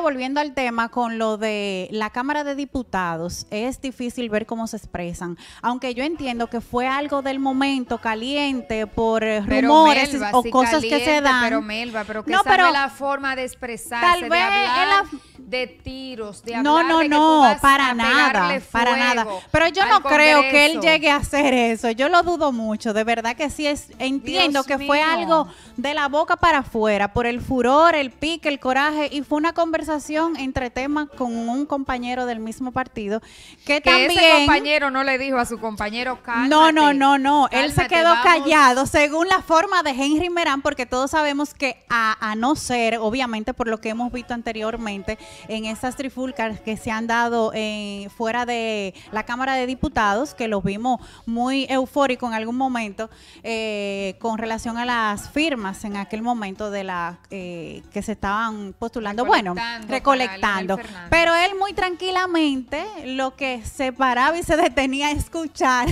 Volviendo al tema con lo de la Cámara de Diputados, es difícil ver cómo se expresan, aunque yo entiendo que fue algo del momento caliente por eh, rumores o cosas que se dan. Pero Melba, pero que no, pero, la forma de expresarse, de hablar, de tiros, de No, no, no, para nada, para nada. Pero yo no creo que él llegue a hacer eso. Yo lo dudo mucho, de verdad que sí es entiendo que fue algo de la boca para afuera por el furor, el pique, el coraje y fue una conversación entre temas con un compañero del mismo partido que, también ese compañero no le dijo a su compañero No, no, no, no, él se quedó callado según la forma de Henry Merán porque todos sabemos que a no ser obviamente por lo que hemos visto anteriormente en esas trifulcas que se han dado eh, fuera de la Cámara de Diputados, que los vimos muy eufórico en algún momento eh, con relación a las firmas en aquel momento de la eh, que se estaban postulando, bueno, recolectando. Pero él muy tranquilamente lo que se paraba y se detenía a escuchar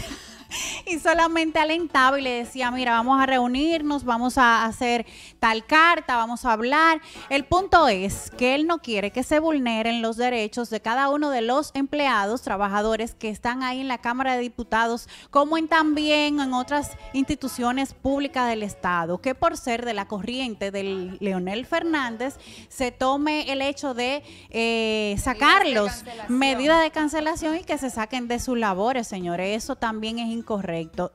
y solamente alentaba y le decía, mira, vamos a reunirnos, vamos a hacer tal carta, vamos a hablar. El punto es que él no quiere que se vulneren los derechos de cada uno de los empleados, trabajadores que están ahí en la Cámara de Diputados, como en también en otras instituciones públicas del Estado, que por ser de la corriente del Leonel Fernández, se tome el hecho de eh, sacarlos, medidas de cancelación y que se saquen de sus labores, señores. Eso también es incorrecto. Correcto.